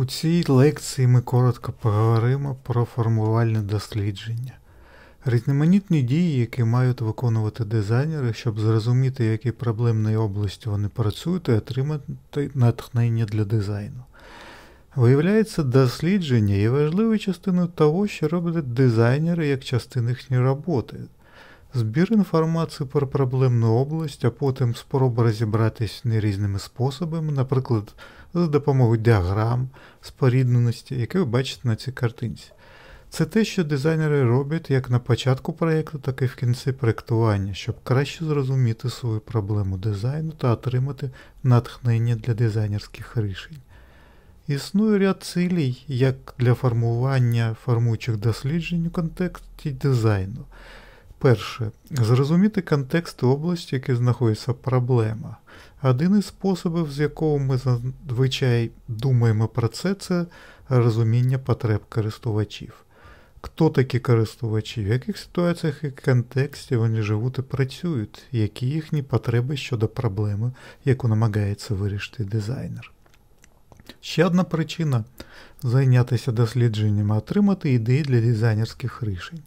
У цій лекції ми коротко поговоримо про формувальне дослідження, різноманітні дії, які мають виконувати дизайнери, щоб зрозуміти, які проблемної області вони працюють, і отримати натхнення для дизайну. Виявляється, дослідження є важливою частиною того, що роблять дизайнери як частина їхньої роботи. Збір інформації про проблемну область, а потім спроба розібратись не різними способами, наприклад за допомогою діаграм спорідненості, які ви бачите на цій картинці. Це те, що дизайнери роблять як на початку проєкту, так і в кінці проєктування, щоб краще зрозуміти свою проблему дизайну та отримати натхнення для дизайнерських рішень. Існує ряд цілей як для формування формуючих досліджень у контексті дизайну. Перше. Зрозуміти контекст області, в якій знаходиться проблема. Один із способів, з якого ми зазвичай думаємо про це, це розуміння потреб користувачів. Хто такі користувачі, в яких ситуаціях і контексті вони живуть і працюють, які їхні потреби щодо проблеми, яку намагається вирішити дизайнер. Ще одна причина зайнятися дослідженнями, отримати ідеї для дизайнерських рішень.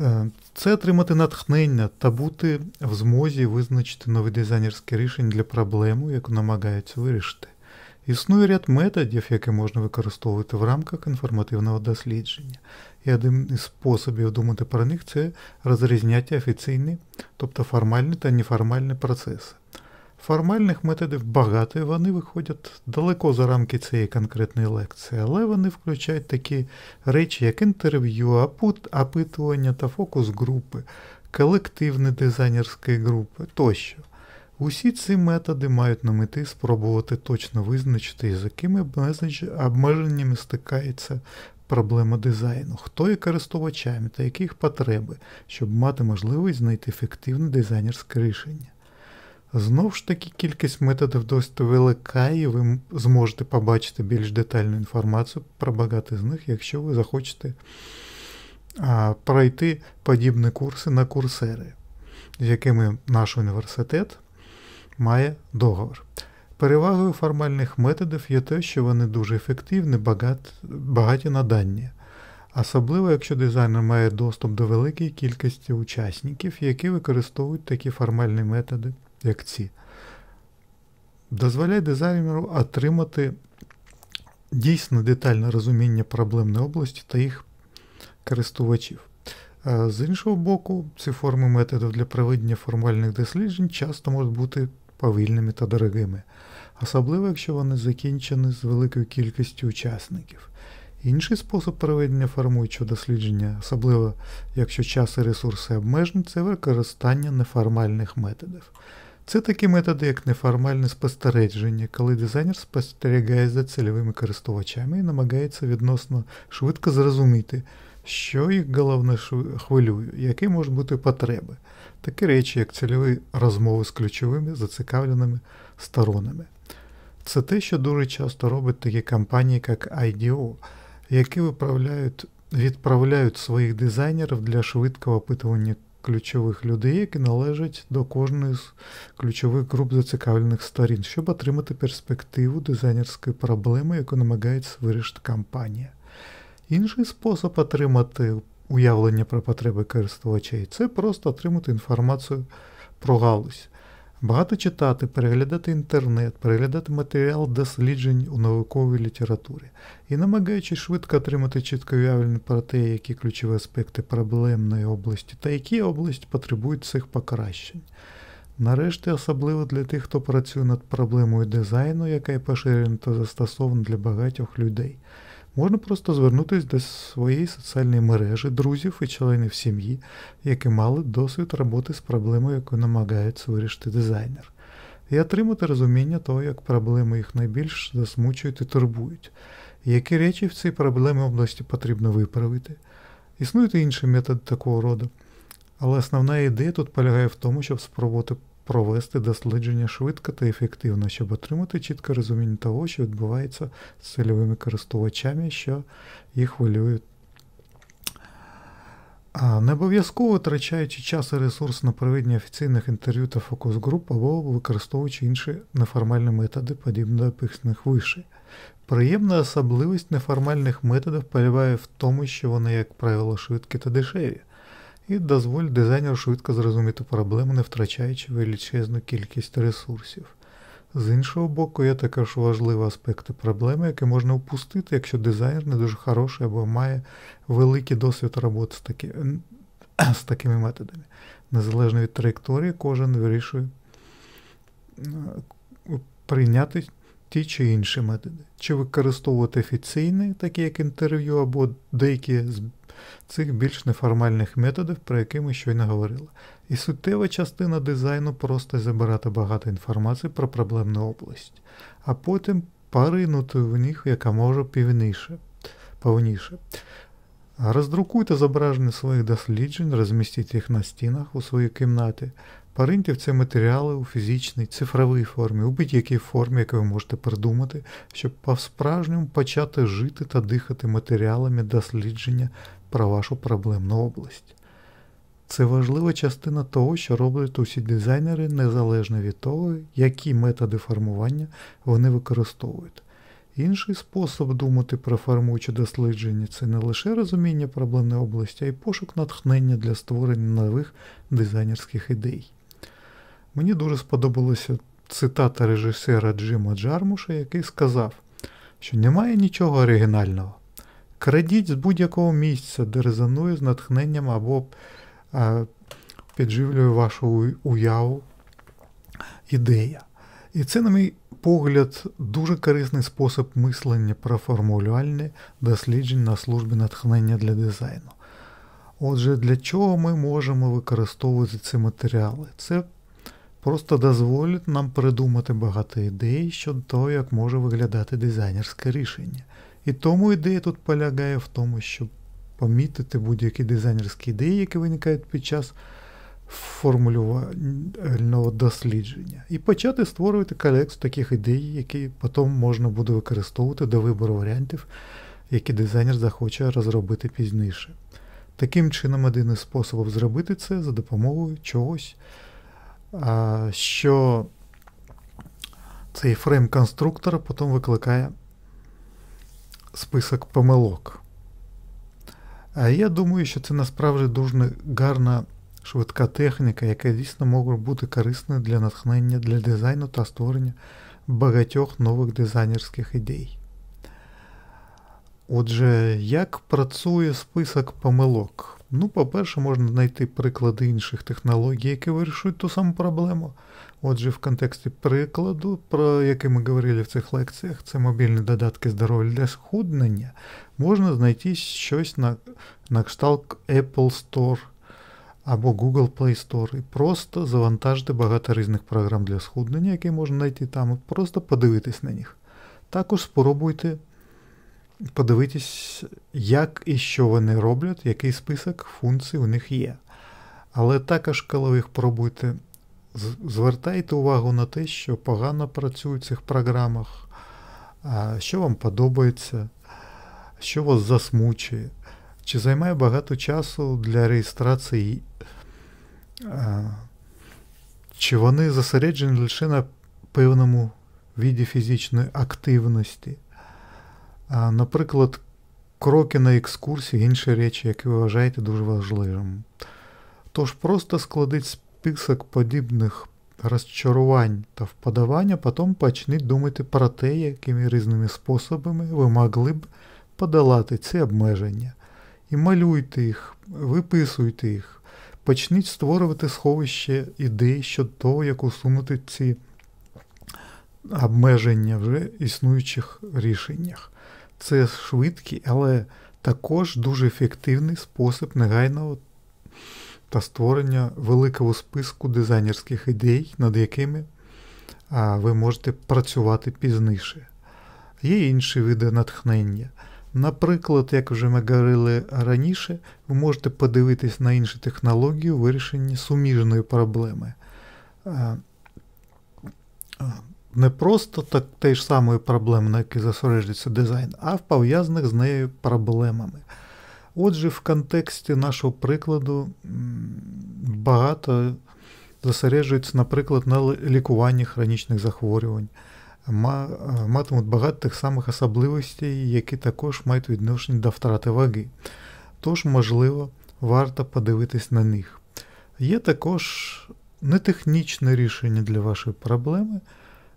Е, це отримати натхнення та бути в змозі визначити нові дизайнерські рішення для проблеми, яку намагаються вирішити. Існує ряд методів, які можна використовувати в рамках інформативного дослідження. І один із способів думати про них це розрізняти офіційні, тобто формальні та неформальні процеси. Формальних методів багато і вони виходять далеко за рамки цієї конкретної лекції, але вони включають такі речі, як інтерв'ю, опитування та фокус групи, колективні дизайнерські групи тощо. Усі ці методи мають на меті спробувати точно визначити, з якими обмеженнями стикається проблема дизайну, хто є користувачами та яких потреби, щоб мати можливість знайти ефективне дизайнерське рішення. Знову ж таки, кількість методів досить велика, і ви зможете побачити більш детальну інформацію про багато з них, якщо ви захочете а, пройти подібні курси на курсери, з якими наш університет має договор. Перевагою формальних методів є те, що вони дуже ефективні, багат, багаті на дані. Особливо, якщо дизайнер має доступ до великої кількості учасників, які використовують такі формальні методи як ці, дозволяє дизайнеру отримати дійсно детальне розуміння проблемної області та їх користувачів. З іншого боку, ці форми методів для проведення формальних досліджень часто можуть бути повільними та дорогими, особливо якщо вони закінчені з великою кількістю учасників. Інший спосіб проведення формуючого дослідження, особливо якщо час і ресурси обмежені, це використання неформальних методів. Це такі методи, як неформальне спостереження, коли дизайнер спостерігає за цільовими користувачами і намагається відносно швидко зрозуміти, що їх головне хвилює, які можуть бути потреби, такі речі, як цільові розмови з ключовими зацікавленими сторонами. Це те, що дуже часто робить такі компанії, як IDO, які відправляють своїх дизайнерів для швидкого опитування ключових людей, які належать до кожної з ключових груп зацікавлених сторін, щоб отримати перспективу дизайнерської проблеми, яку намагається вирішити компанія. Інший спосіб отримати уявлення про потреби користувачей це просто отримати інформацію про галузь. Багато читати, переглядати інтернет, переглядати матеріал досліджень у науковій літературі і намагаючись швидко отримати чітко уявлення про те, які ключові аспекти проблемної області та які області потребують цих покращень. Нарешті, особливо для тих, хто працює над проблемою дизайну, яка є поширена та застосована для багатьох людей можна просто звернутися до своєї соціальної мережі, друзів і членів сім'ї, які мали досвід роботи з проблемою, яку намагається вирішити дизайнер, і отримати розуміння того, як проблеми їх найбільш засмучують і турбують, і які речі в цій проблемі області потрібно виправити. Існують і інші методи такого роду. Але основна ідея тут полягає в тому, щоб спробувати провести дослідження швидко та ефективно, щоб отримати чітке розуміння того, що відбувається з цільовими користувачами, що їх хвилюють. Не обов'язково втрачаючи час і ресурс на проведення офіційних інтерв'ю та фокус-груп або використовуючи інші неформальні методи, подібно до описаних вище. Приємна особливість неформальних методів полягає в тому, що вони, як правило, швидкі та дешеві і дозволь дизайнеру швидко зрозуміти проблему, не втрачаючи величезну кількість ресурсів. З іншого боку, є також важливі аспекти проблеми, які можна упустити, якщо дизайнер не дуже хороший або має великий досвід роботи з, такі, з такими методами. Незалежно від траєкторії, кожен вирішує е, прийняти ті чи інші методи. Чи використовувати офіційні, такі як інтерв'ю, або деякі цих більш неформальних методів, про які ми щойно говорили. І суттєва частина дизайну просто забирати багато інформації про проблемну область, а потім паринути в них якомога півніше, повніше. Роздрукуйте зображення своїх досліджень, розмістіть їх на стінах у своїй кімнаті. пориньте в ці матеріали у фізичній, цифровій формі, у будь-якій формі, яку ви можете придумати, щоб по справжньому почати жити та дихати матеріалами дослідження про вашу проблемну область. Це важлива частина того, що роблять усі дизайнери незалежно від того, які методи формування вони використовують. Інший спосіб думати про формуючі дослідження це не лише розуміння проблемної області, а й пошук натхнення для створення нових дизайнерських ідей. Мені дуже сподобалася цитата режисера Джима Джармуша, який сказав, що немає нічого оригінального. Крадіть з будь-якого місця, де резонує з натхненням або а, е, підживлює вашу уяву ідея. І це, на мій погляд, дуже корисний спосіб мислення про формулювальне досліджень на службі натхнення для дизайну. Отже, для чого ми можемо використовувати ці матеріали? Це просто дозволить нам придумати багато ідей щодо того, як може виглядати дизайнерське рішення. І тому ідея тут полягає в тому, щоб помітити будь-які дизайнерські ідеї, які виникають під час формулювального дослідження, і почати створювати колекцію таких ідей, які потім можна буде використовувати до вибору варіантів, які дизайнер захоче розробити пізніше. Таким чином, один із способів зробити це за допомогою чогось, що цей фрейм конструктора потім викликає список помилок. А я думаю, що це насправді дуже гарна швидка техніка, яка дійсно може бути корисною для натхнення, для дизайну та створення багатьох нових дизайнерських ідей. Отже, як працює список помилок? Ну, по-перше, можна знайти приклади інших технологій, які вирішують ту саму проблему. Отже, в контексті прикладу, про який ми говорили в цих лекціях, це мобільні додатки здоров'я для схуднення, можна знайти щось на, на кшталт Apple Store або Google Play Store і просто завантажити багато різних програм для схуднення, які можна знайти там, і просто подивитись на них. Також спробуйте подивитись, як і що вони роблять, який список функцій у них є. Але також, коли ви їх пробуєте, звертайте увагу на те, що погано працюють в цих програмах, що вам подобається, що вас засмучує, чи займає багато часу для реєстрації, чи вони зосереджені лише на певному віді фізичної активності. Наприклад, кроки на екскурсії, інші речі, які ви вважаєте дуже важливим. Тож просто складіть список подібних розчарувань та вподавання, потім почніть думати про те, якими різними способами ви могли б подолати ці обмеження. І малюйте їх, виписуйте їх, почніть створювати сховище ідей щодо того, як усунути ці обмеження вже існуючих рішеннях. Це швидкий, але також дуже ефективний спосіб негайного та створення великого списку дизайнерських ідей, над якими ви можете працювати пізніше. Є інші види натхнення. Наприклад, як вже ми говорили раніше, ви можете подивитись на іншу технологію у вирішенні суміжної проблеми не просто так те ж самої проблеми, на які зосереджується дизайн, а в пов'язаних з нею проблемами. Отже, в контексті нашого прикладу багато засереджується, наприклад, на лікуванні хронічних захворювань, е, матимуть багато тих самих особливостей, які також мають відношення до втрати ваги. Тож, можливо, варто подивитись на них. Є також нетехнічне рішення для вашої проблеми.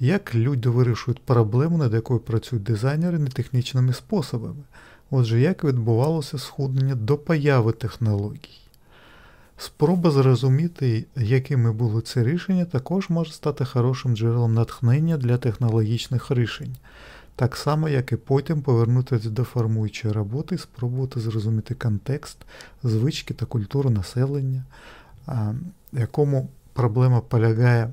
Як люди вирішують проблему, над якою працюють дизайнери нетехнічними способами, отже, як відбувалося схуднення до появи технологій. Спроба зрозуміти, якими були ці рішення, також може стати хорошим джерелом натхнення для технологічних рішень, так само, як і потім повернутися до формуючої роботи і спробувати зрозуміти контекст, звички та культуру населення, якому проблема полягає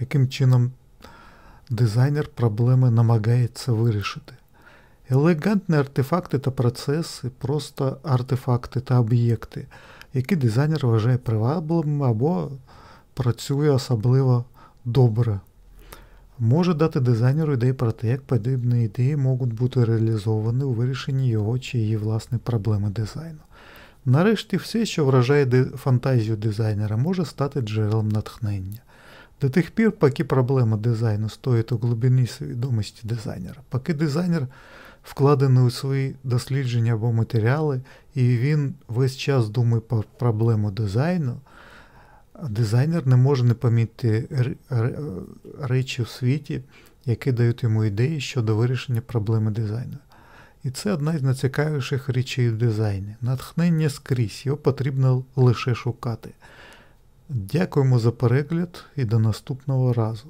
яким чином дизайнер проблеми намагається вирішити. Елегантні артефакти та процеси, просто артефакти та об'єкти, які дизайнер вважає привабливими або працює особливо добре. Може дати дизайнеру ідеї про те, як подібні ідеї можуть бути реалізовані у вирішенні його чи її власної проблеми дизайну. Нарешті все, що вражає фантазію дизайнера, може стати джерелом натхнення. До тих пір, поки проблема дизайну стоїть у глибині свідомості дизайнера, поки дизайнер вкладений у свої дослідження або матеріали, і він весь час думає про проблему дизайну, дизайнер не може не помітити речі в світі, які дають йому ідеї щодо вирішення проблеми дизайну. І це одна із найцікавіших речей в дизайні. Натхнення скрізь, його потрібно лише шукати. Дякуємо за перегляд і до наступного разу.